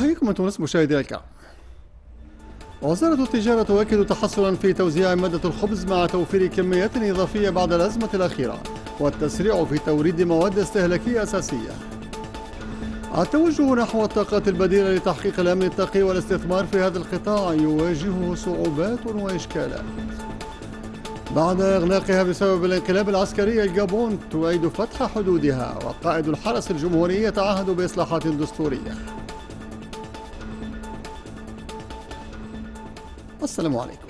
أحييكم أنتم مشاهدي الكرام وزارة التجارة تؤكد تحسنا في توزيع مادة الخبز مع توفير كميات إضافية بعد الأزمة الأخيرة والتسريع في توريد مواد استهلاكية أساسية التوجه نحو الطاقات البديلة لتحقيق الأمن الطاقي والاستثمار في هذا القطاع يواجهه صعوبات وإشكالات بعد إغلاقها بسبب الانقلاب العسكري الجابون تعيد فتح حدودها وقائد الحرس الجمهوري يتعهد بإصلاحات دستورية السلام عليكم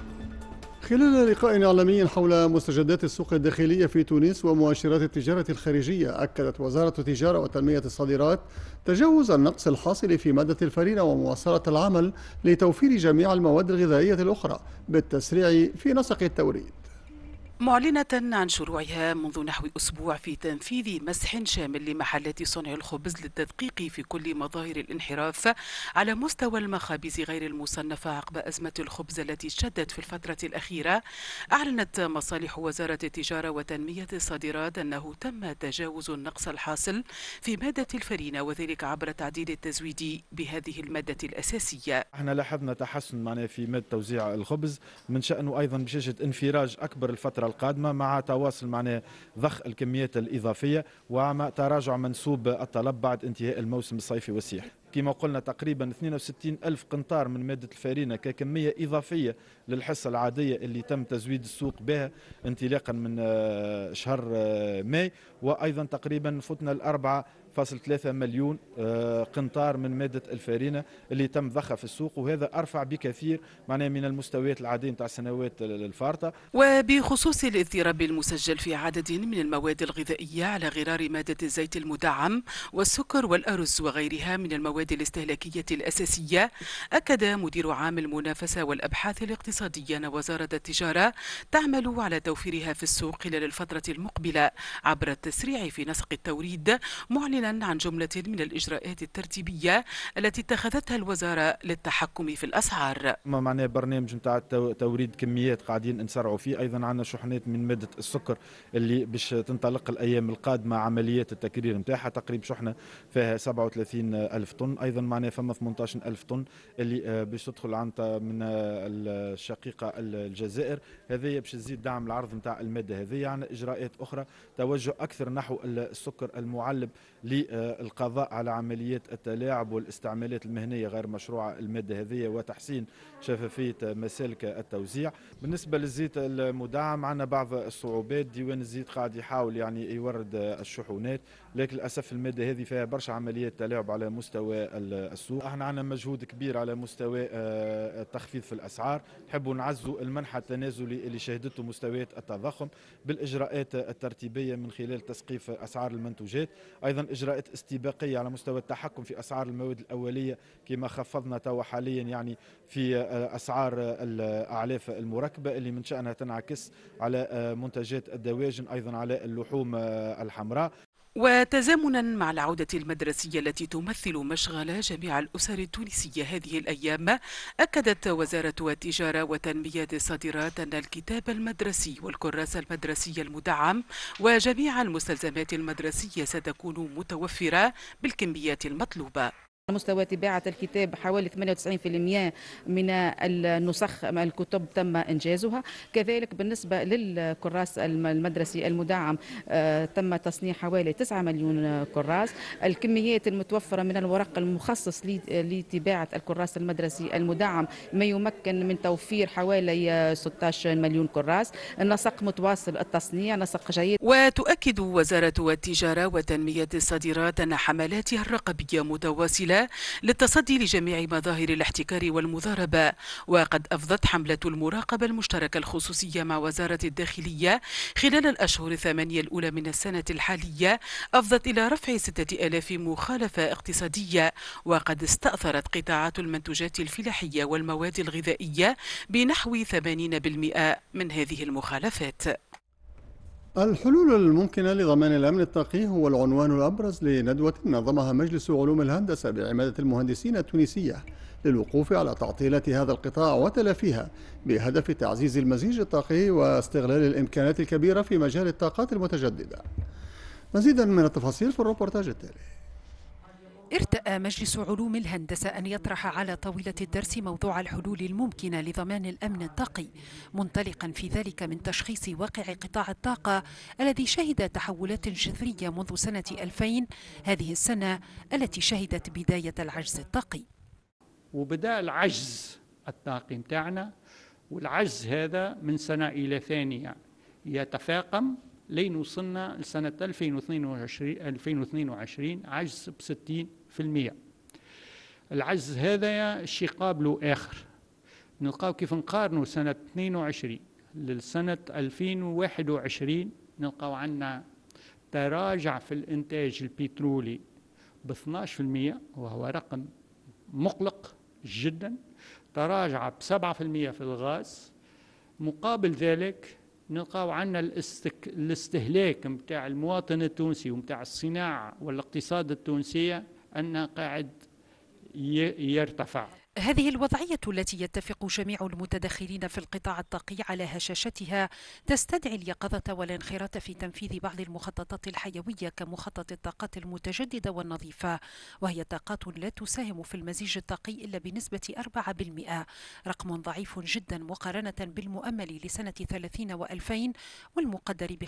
خلال لقاء إعلامي حول مستجدات السوق الداخلية في تونس ومؤشرات التجارة الخارجية أكدت وزارة التجارة وتنمية الصادرات تجاوز النقص الحاصل في مادة الفرينة ومواصلة العمل لتوفير جميع المواد الغذائية الأخرى بالتسريع في نسق التوريد معلنة عن شروعها منذ نحو أسبوع في تنفيذ مسح شامل لمحلات صنع الخبز للتدقيق في كل مظاهر الانحراف على مستوى المخابز غير المصنفة عقب أزمة الخبز التي شدت في الفترة الأخيرة أعلنت مصالح وزارة التجارة وتنمية الصادرات أنه تم تجاوز النقص الحاصل في مادة الفرينة وذلك عبر تعديل التزويد بهذه المادة الأساسية احنا لاحظنا تحسن معنا في مادة توزيع الخبز من شأنه أيضا بشجة انفراج أكبر الفترة القادمة مع تواصل معنا ضخ الكميات الإضافية ومع تراجع منسوب الطلب بعد انتهاء الموسم الصيفي والسياح كما قلنا تقريبا 62 ألف قنطار من مادة الفارينة ككمية إضافية للحصة العادية اللي تم تزويد السوق بها انطلاقا من آه، شهر آه، ماي وأيضا تقريبا فتنا الأربعة 1.3 مليون آه، قنطار من مادة الفارينة اللي تم ضخها في السوق وهذا أرفع بكثير معناه من المستويات العادية نتاع السنوات الفارطة وبخصوص الاضطراب المسجل في عدد من المواد الغذائية على غرار مادة الزيت المدعم والسكر والأرز وغيرها من المواد الاستهلاكية الأساسية أكد مدير عام المنافسة والأبحاث الاقتصادية أن وزارة التجارة تعمل على توفيرها في السوق خلال الفترة المقبلة عبر التسريع في نسق التوريد معلنا عن جملة من الإجراءات الترتيبية التي اتخذتها الوزارة للتحكم في الأسعار ما معناه برنامج نتاع توريد كميات قاعدين نسرعوا فيه أيضا عندنا شحنات من مادة السكر اللي باش تنطلق الأيام القادمة عمليات التكرير نتاعها تقريب شحنة فيها 37 ألف طن أيضا معناه فما 18 ألف طن اللي آه، باش تدخل عن من آه، الشقيقة الجزائر هذه باش تزيد دعم العرض نتاع المادة هذه عندنا يعني إجراءات أخرى توجه أكثر نحو السكر المعلب للقضاء على عمليات التلاعب والاستعمالات المهنيه غير مشروعه الماده هذه وتحسين شفافيه مسالك التوزيع بالنسبه للزيت المدعم عندنا بعض الصعوبات ديوان الزيت قاعد يحاول يعني يورد الشحونات لكن للاسف الماده هذه فيها برشا عمليات تلاعب على مستوى السوق احنا عندنا مجهود كبير على مستوى آه، التخفيض في الاسعار نحبوا نعزوا المنحى التنازلي اللي شهدته مستويات التضخم بالاجراءات الترتيبيه من خلال تسقيف اسعار المنتوجات ايضا اجراءات استباقيه على مستوى التحكم في اسعار المواد الاوليه كما خفضنا توا حاليا يعني في آه، اسعار الاعلاف المركبه اللي من شانها تنعكس على آه، منتجات الدواجن ايضا على اللحوم آه، الحمراء وتزامنا مع العودة المدرسية التي تمثل مشغل جميع الأسر التونسية هذه الأيام أكدت وزارة التجارة وتنمية الصادرات أن الكتاب المدرسي والكراسة المدرسية المدعم وجميع المستلزمات المدرسية ستكون متوفرة بالكميات المطلوبة مستوى تباعة الكتاب حوالي 98% من النسخ الكتب تم إنجازها كذلك بالنسبة للكراس المدرسي المدعم آه، تم تصنيع حوالي 9 مليون كراس الكميات المتوفرة من الورق المخصص لتباعة الكراس المدرسي المدعم ما يمكن من توفير حوالي 16 مليون كراس النسق متواصل التصنيع نسق جيد وتؤكد وزارة التجارة وتنمية الصادرات أن حملاتها الرقبية متواصلة للتصدي لجميع مظاهر الاحتكار والمضاربة وقد أفضت حملة المراقبة المشتركة الخصوصية مع وزارة الداخلية خلال الأشهر الثمانية الأولى من السنة الحالية أفضت إلى رفع ستة ألاف مخالفة اقتصادية وقد استأثرت قطاعات المنتوجات الفلاحية والمواد الغذائية بنحو 80% من هذه المخالفات الحلول الممكنة لضمان الأمن الطاقي هو العنوان الأبرز لندوة نظمها مجلس علوم الهندسة بعمادة المهندسين التونسية للوقوف على تعطيلات هذا القطاع وتلافيها بهدف تعزيز المزيج الطاقي واستغلال الإمكانات الكبيرة في مجال الطاقات المتجددة مزيدا من التفاصيل في الروبورتاج التالي ارتأى مجلس علوم الهندسة أن يطرح على طاولة الدرس موضوع الحلول الممكنة لضمان الأمن الطاقي منطلقا في ذلك من تشخيص واقع قطاع الطاقة الذي شهد تحولات جذرية منذ سنة 2000 هذه السنة التي شهدت بداية العجز الطاقي وبدأ العجز الطاقي متاعنا والعجز هذا من سنة إلى ثانية يتفاقم لين وصلنا لسنة 2022 2022 عجز ب 60% العجز هذا شي قابله آخر نلقاو كيف نقارنوا سنة 22 لسنة 2021 نلقاو عندنا تراجع في الإنتاج البترولي ب 12% وهو رقم مقلق جدا تراجع ب 7% في الغاز مقابل ذلك نلقاو عنا الاستك... الاستهلاك نتاع المواطن التونسي ونتاع الصناعه والاقتصاد التونسيه انها قاعد ي... يرتفع هذه الوضعية التي يتفق جميع المتدخلين في القطاع الطاقي على هشاشتها تستدعي اليقظة والانخراط في تنفيذ بعض المخططات الحيوية كمخطط الطاقات المتجددة والنظيفة وهي طاقات لا تساهم في المزيج الطاقي إلا بنسبة 4% رقم ضعيف جدا مقارنة بالمؤمل لسنة 30 و2000 والمقدر ب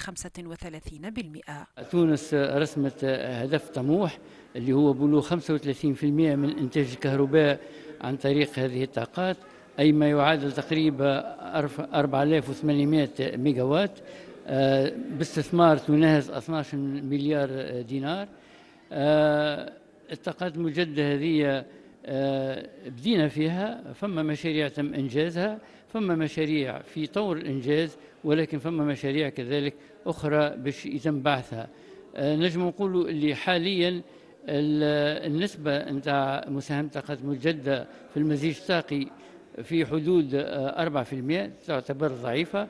35% تونس رسمت هدف طموح اللي هو بلوغ 35% من إنتاج الكهرباء عن طريق هذه الطاقات أي ما يعادل تقريبا 4800 ميجاوات آه، باستثمار تناهز 12 مليار دينار آه، الطاقات المجددة هذه آه، بدينا فيها فما مشاريع تم إنجازها فما مشاريع في طور الإنجاز ولكن فما مشاريع كذلك أخرى باش يتم بعثها نجم نقولوا اللي حالياً النسبة نتاع مساهمة القطم الجدة في المزيج الساقي في حدود 4% آه، تعتبر ضعيفة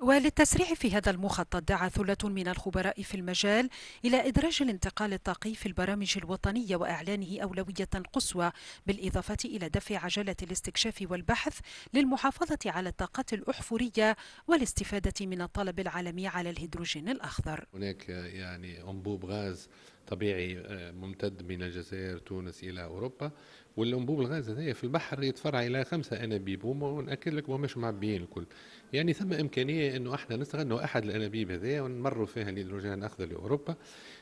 وللتسريع في هذا المخطط دعا ثلة من الخبراء في المجال إلى إدراج الانتقال الطاقي في البرامج الوطنية وإعلانه أولوية قصوى بالإضافة إلى دفع عجلة الاستكشاف والبحث للمحافظة على الطاقات الأحفورية والاستفادة من الطلب العالمي على الهيدروجين الأخضر هناك يعني أنبوب غاز طبيعي آه، ممتد من الجزائر تونس إلى أوروبا والأنبوب الغاز هذايا في البحر يتفرع إلى خمسة أنابيب ونأكد لك مش معبيين الكل يعني ثم إمكانية أنه إحنا نستغلوا أحد الأنابيب هذايا ونمروا فيها الهيدروجين الأخضر لأوروبا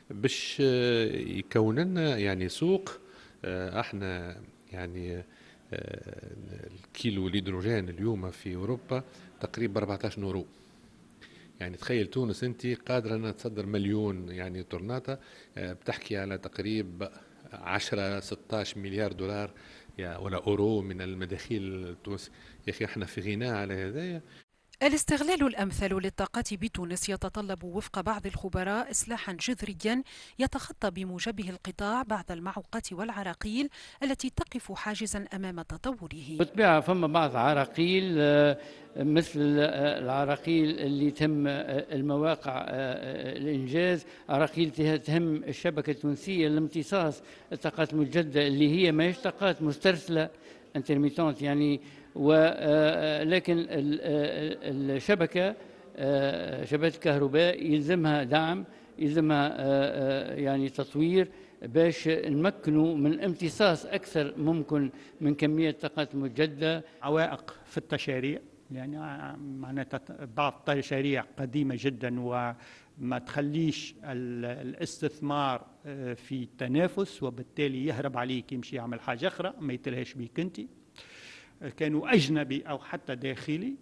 باش آه، يكون لنا يعني سوق آه، احنا يعني الكيلو الهيدروجين اليوم في أوروبا تقريبا 14 يورو يعني تخيل تونس انت قادره انها تصدر مليون يعني تورناتا آه، بتحكي على تقريب 10 16 مليار دولار يا ولا اورو من المداخيل التونسي يا اخي احنا في غناء على هذايا الاستغلال الأمثل للطاقة بتونس يتطلب وفق بعض الخبراء إصلاحا جذريا يتخطى بموجبه القطاع بعض المعوقات والعراقيل التي تقف حاجزا أمام تطوره بالطبيعة فما بعض عراقيل آه، مثل آه، العراقيل اللي تم آه، المواقع الإنجاز عراقيل تهم الشبكة التونسية لامتصاص الطاقات المتجددة اللي هي ماهيش طاقات مسترسلة انترميتونت يعني ولكن آه، آه، آه، الشبكة شبكة الكهرباء يلزمها دعم يلزمها يعني تطوير باش نمكنوا من امتصاص أكثر ممكن من كمية طاقة مجددة عوائق في التشاريع يعني معناتها بعض التشاريع قديمة جدا وما تخليش الاستثمار في التنافس وبالتالي يهرب عليك يمشي يعمل حاجة أخرى ما يتلهاش بيك أنت كانوا أجنبي أو حتى داخلي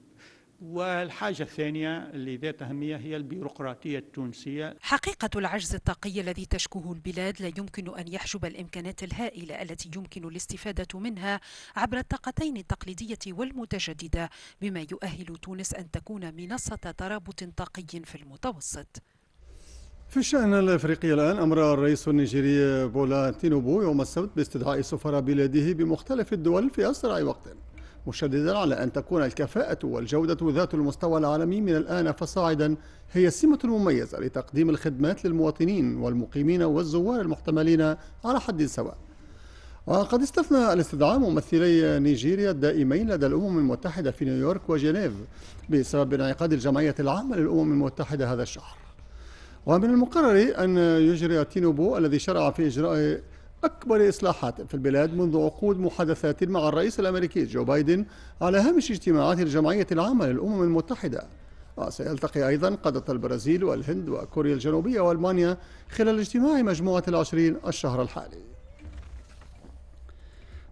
والحاجة الثانية اللي ذات أهمية هي البيروقراطية التونسية حقيقة العجز الطاقي الذي تشكوه البلاد لا يمكن أن يحجب الإمكانات الهائلة التي يمكن الاستفادة منها عبر الطاقتين التقليدية والمتجددة بما يؤهل تونس أن تكون منصة ترابط طاقي في المتوسط في الشأن الأفريقي الآن أمر الرئيس النيجيري بولا تينوبو يوم السبت باستدعاء سفراء بلاده بمختلف الدول في أسرع وقت مشددا على أن تكون الكفاءة والجودة ذات المستوى العالمي من الآن فصاعدا هي السمة المميزة لتقديم الخدمات للمواطنين والمقيمين والزوار المحتملين على حد سواء وقد استثنى الاستدعاء ممثلي نيجيريا الدائمين لدى الأمم المتحدة في نيويورك وجنيف بسبب انعقاد الجمعية العامة للأمم المتحدة هذا الشهر ومن المقرر أن يجري تينوبو الذي شرع في إجراء أكبر إصلاحات في البلاد منذ عقود محادثات مع الرئيس الأمريكي جو بايدن على هامش اجتماعات الجمعية العامة للأمم المتحدة وسيلتقي أيضا قادة البرازيل والهند وكوريا الجنوبية وألمانيا خلال اجتماع مجموعة العشرين الشهر الحالي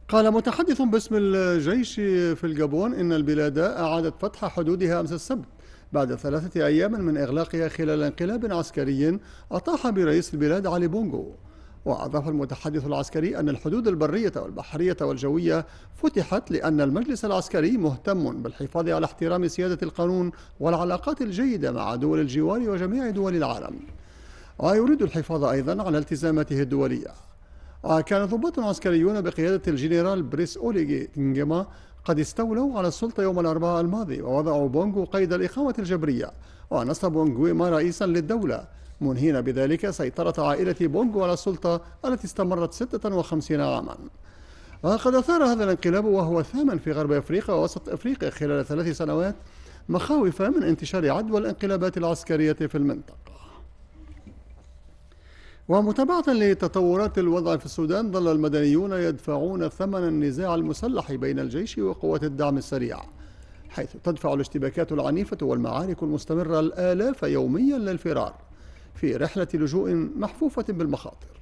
قال متحدث باسم الجيش في الجابون إن البلاد أعادت فتح حدودها أمس السبت بعد ثلاثة أيام من إغلاقها خلال انقلاب عسكري أطاح برئيس البلاد علي بونغو وأضاف المتحدث العسكري أن الحدود البرية والبحرية والجوية فتحت لأن المجلس العسكري مهتم بالحفاظ على احترام سيادة القانون والعلاقات الجيدة مع دول الجوار وجميع دول العالم ويريد الحفاظ أيضا على التزاماته الدولية وكان ضباط عسكريون بقيادة الجنرال بريس أوليغي قد استولوا على السلطة يوم الأربعاء الماضي ووضعوا بونغو قيد الإقامة الجبرية ونصبوا بونغويما رئيسا للدولة منهين بذلك سيطرة عائلة بونغو على السلطة التي استمرت 56 عاما وقد أثار هذا الانقلاب وهو الثامن في غرب أفريقيا ووسط أفريقيا خلال ثلاث سنوات مخاوف من انتشار عدوى الانقلابات العسكرية في المنطقة ومتابعة لتطورات الوضع في السودان ظل المدنيون يدفعون ثمن النزاع المسلح بين الجيش وقوات الدعم السريع حيث تدفع الاشتباكات العنيفة والمعارك المستمرة الآلاف يوميا للفرار في رحلة لجوء محفوفة بالمخاطر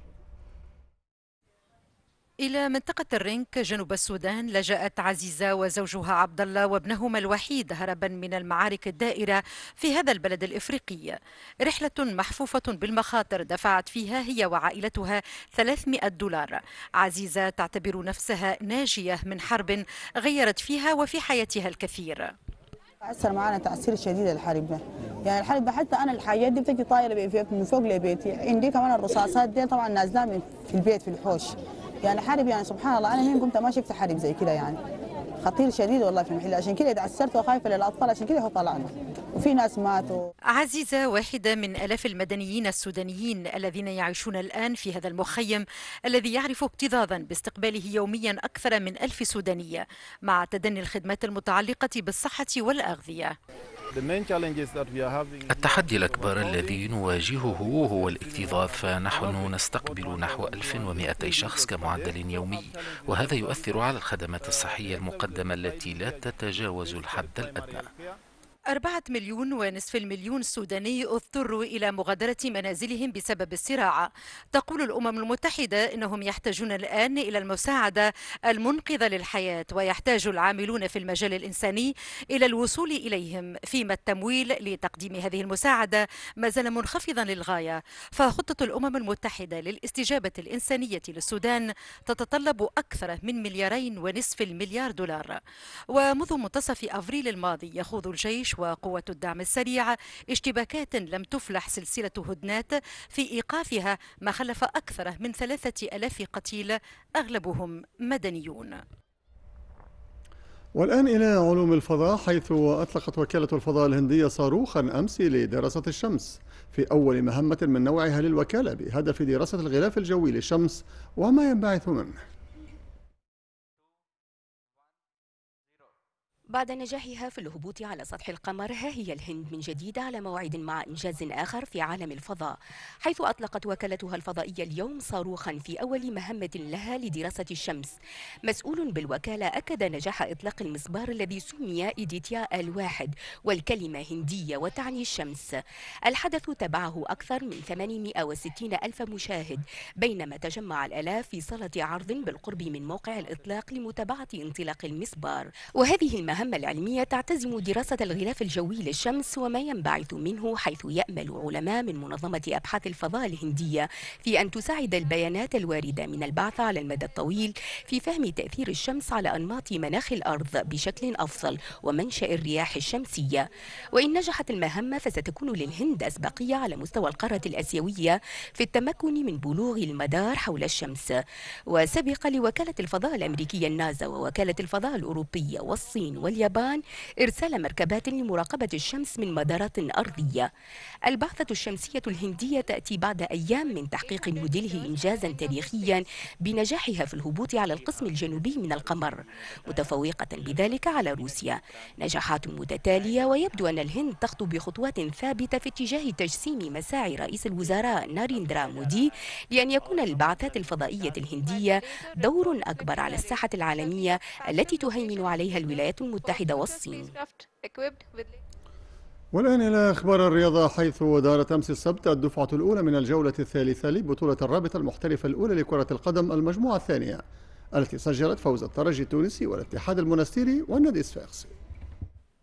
إلى منطقة الرنك جنوب السودان لجأت عزيزة وزوجها عبد الله وابنهما الوحيد هربا من المعارك الدائرة في هذا البلد الإفريقي رحلة محفوفة بالمخاطر دفعت فيها هي وعائلتها 300 دولار عزيزة تعتبر نفسها ناجية من حرب غيرت فيها وفي حياتها الكثير أثر معنا تأثير شديد الحرب يعني الحرب حتى أنا الحاجات دي بتجي طايرة من فوق لبيتي عندي كمان الرصاصات دي طبعا نازلة من في البيت في الحوش يعني حارب يعني سبحان الله انا هنا قمت ما شفت حارب زي كذا يعني خطير شديد والله في محل عشان كذا تعسرت وخايفه للاطفال عشان كذا هو طلعنا وفي ناس ماتوا عزيزة واحدة من آلاف المدنيين السودانيين الذين يعيشون الآن في هذا المخيم الذي يعرف اكتظاظا باستقباله يوميا أكثر من ألف سودانية مع تدني الخدمات المتعلقة بالصحة والأغذية التحدي الأكبر الذي نواجهه هو الاكتظاظ فنحن نستقبل نحو 1200 شخص كمعدل يومي وهذا يؤثر على الخدمات الصحية المقدمة التي لا تتجاوز الحد الأدنى أربعة مليون ونصف المليون سوداني اضطروا إلى مغادرة منازلهم بسبب الصراع تقول الأمم المتحدة إنهم يحتاجون الآن إلى المساعدة المنقذة للحياة ويحتاج العاملون في المجال الإنساني إلى الوصول إليهم فيما التمويل لتقديم هذه المساعدة ما زال منخفضا للغاية فخطة الأمم المتحدة للاستجابة الإنسانية للسودان تتطلب أكثر من مليارين ونصف المليار دولار ومنذ منتصف أفريل الماضي يخوض الجيش وقوة الدعم السريع اشتباكات لم تفلح سلسلة هدنات في إيقافها ما خلف أكثر من ثلاثة ألاف قتيل أغلبهم مدنيون والآن إلى علوم الفضاء حيث أطلقت وكالة الفضاء الهندية صاروخا أمس لدراسة الشمس في أول مهمة من نوعها للوكالة بهدف دراسة الغلاف الجوي للشمس وما ينبعث منه بعد نجاحها في الهبوط على سطح القمر ها هي الهند من جديد على موعد مع إنجاز آخر في عالم الفضاء حيث أطلقت وكالتها الفضائية اليوم صاروخا في أول مهمة لها لدراسة الشمس مسؤول بالوكالة أكد نجاح إطلاق المسبار الذي سمي إيديتيا الواحد والكلمة هندية وتعني الشمس الحدث تبعه أكثر من 860 ألف مشاهد بينما تجمع الآلاف في صالة عرض بالقرب من موقع الإطلاق لمتابعة انطلاق المسبار وهذه المهمة المهمة العلمية تعتزم دراسة الغلاف الجوي للشمس وما ينبعث منه حيث يأمل علماء من منظمة أبحاث الفضاء الهندية في أن تساعد البيانات الواردة من البعث على المدى الطويل في فهم تأثير الشمس على أنماط مناخ الأرض بشكل أفضل ومنشأ الرياح الشمسية وإن نجحت المهمة فستكون للهند أسبقية على مستوى القارة الآسيوية في التمكن من بلوغ المدار حول الشمس وسبق لوكالة الفضاء الأمريكية النازا ووكالة الفضاء الأوروبية والصين واليابان إرسال مركبات لمراقبة الشمس من مدارات أرضية البعثة الشمسية الهندية تأتي بعد أيام من تحقيق موديله إنجازا تاريخيا بنجاحها في الهبوط على القسم الجنوبي من القمر متفوقة بذلك على روسيا نجاحات متتالية ويبدو أن الهند تخطو بخطوات ثابتة في اتجاه تجسيم مساعي رئيس الوزراء ناريندرا مودي لأن يكون البعثات الفضائية الهندية دور أكبر على الساحة العالمية التي تهيمن عليها الولايات المتحدة المتحدة والصين والآن إلى أخبار الرياضة حيث دارت أمس السبت الدفعة الأولى من الجولة الثالثة لبطولة الرابطة المحترفة الأولى لكرة القدم المجموعة الثانية التي سجلت فوز الترجي التونسي والاتحاد المنستيري والنادي الصفاقسي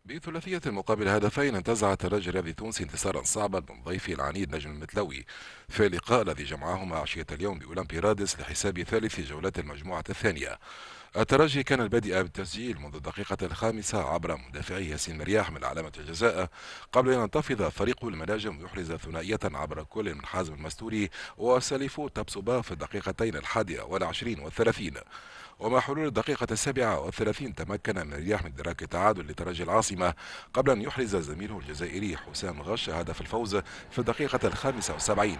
بثلاثية مقابل هدفين انتزع الترجي الرياضي التونسي انتصارا صعبا من ضيفه العنيد نجم المتلوي في اللقاء الذي جمعهما عشية اليوم بأولمبي رادس لحساب ثالث جولات المجموعة الثانية الترجي كان البادئ بالتسجيل منذ الدقيقة الخامسة عبر مدافعي ياسين مرياح من علامة الجزاء قبل أن ينتفض فريق المناجم يحرز ثنائية عبر كل من حازم المستوري وسليفو تبسوبا في الدقيقتين الحادية والعشرين والثلاثين ومع حلول الدقيقة السابعة والثلاثين تمكن مرياح من إدراك التعادل لترجي العاصمة قبل أن يحرز زميله الجزائري حسام غش هدف الفوز في الدقيقة الخامسة والسبعين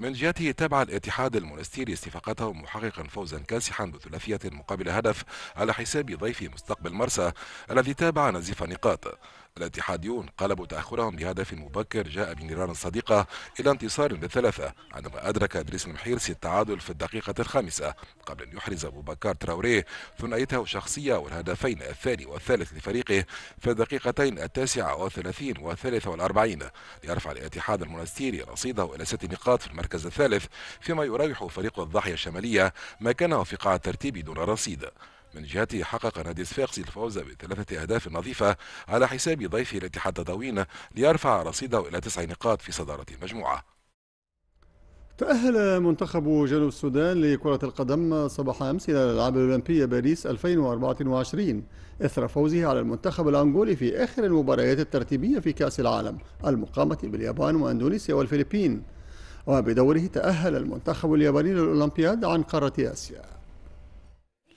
من جهته تابع الاتحاد المونستيري استفاقته محققا فوزا كاسحا بثلاثية مقابل هدف على حساب ضيف مستقبل مرسى الذي تابع نزيف نقاط الاتحاديون قلبوا تأخرهم بهدف مبكر جاء بنيران صديقة إلى انتصار بالثلاثة عندما أدرك إدريس المحيرسي التعادل في الدقيقة الخامسة قبل أن يحرز أبو بكر تراوري ثنائيته شخصية والهدفين الثاني والثالث لفريقه في الدقيقتين التاسعة والثلاثين والثالثة والأربعين ليرفع الاتحاد المنستيري رصيده إلى ست نقاط في المركز الثالث فيما يراوح فريق الضاحية الشمالية مكانه في قاع الترتيب دون رصيد من جهته حقق نادي صفاقسي الفوز بثلاثة أهداف نظيفة على حساب ضيفه الاتحاد تطاوين ليرفع رصيده إلى تسع نقاط في صدارة المجموعة تأهل منتخب جنوب السودان لكرة القدم صباح أمس إلى الألعاب الأولمبية باريس 2024 إثر فوزه على المنتخب الأنغولي في آخر المباريات الترتيبية في كأس العالم المقامة باليابان وأندونيسيا والفلبين وبدوره تأهل المنتخب الياباني للأولمبياد عن قارة آسيا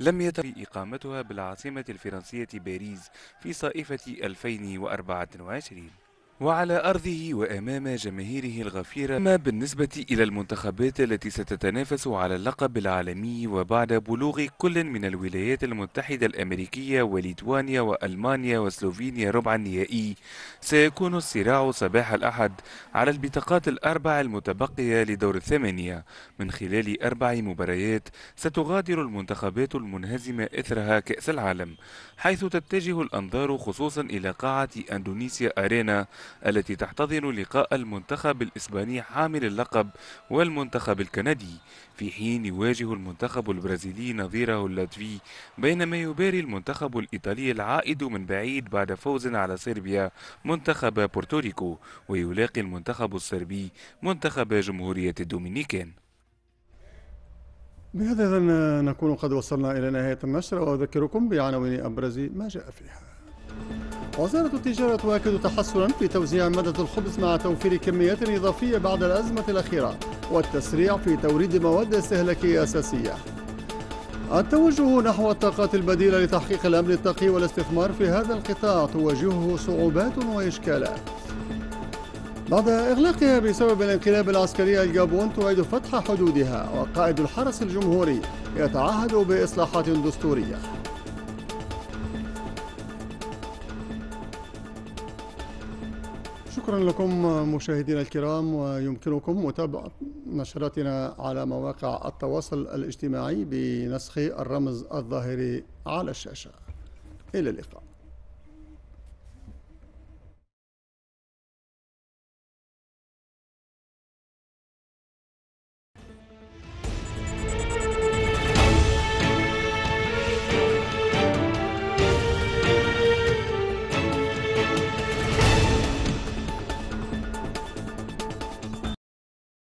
لم يتم إقامتها بالعاصمة الفرنسية باريس في صائفة 2024 وعلى أرضه وأمام جماهيره الغفيرة ما بالنسبة إلى المنتخبات التي ستتنافس على اللقب العالمي وبعد بلوغ كل من الولايات المتحدة الأمريكية وليتوانيا وألمانيا وسلوفينيا ربع النهائي سيكون الصراع صباح الأحد على البطاقات الأربع المتبقية لدور الثمانية من خلال أربع مباريات ستغادر المنتخبات المنهزمة إثرها كأس العالم حيث تتجه الأنظار خصوصا إلى قاعة أندونيسيا أرينا التي تحتضن لقاء المنتخب الإسباني حامل اللقب والمنتخب الكندي في حين يواجه المنتخب البرازيلي نظيره اللاتفي بينما يباري المنتخب الإيطالي العائد من بعيد بعد فوز على صربيا منتخب بورتوريكو ويلاقي المنتخب الصربي منتخب جمهورية الدومينيكان بهذا نكون قد وصلنا إلى نهاية النشرة وأذكركم بعناوين أبرز ما جاء فيها وزارة التجارة تؤكد تحسنا في توزيع مادة الخبز مع توفير كميات إضافية بعد الأزمة الأخيرة والتسريع في توريد مواد استهلاكية أساسية التوجه نحو الطاقات البديلة لتحقيق الأمن الطاقي والاستثمار في هذا القطاع تواجهه صعوبات وإشكالات بعد إغلاقها بسبب الانقلاب العسكري الجابون تعيد فتح حدودها وقائد الحرس الجمهوري يتعهد بإصلاحات دستورية شكرا لكم مشاهدينا الكرام ويمكنكم متابعة نشراتنا على مواقع التواصل الاجتماعي بنسخ الرمز الظاهري على الشاشة إلى اللقاء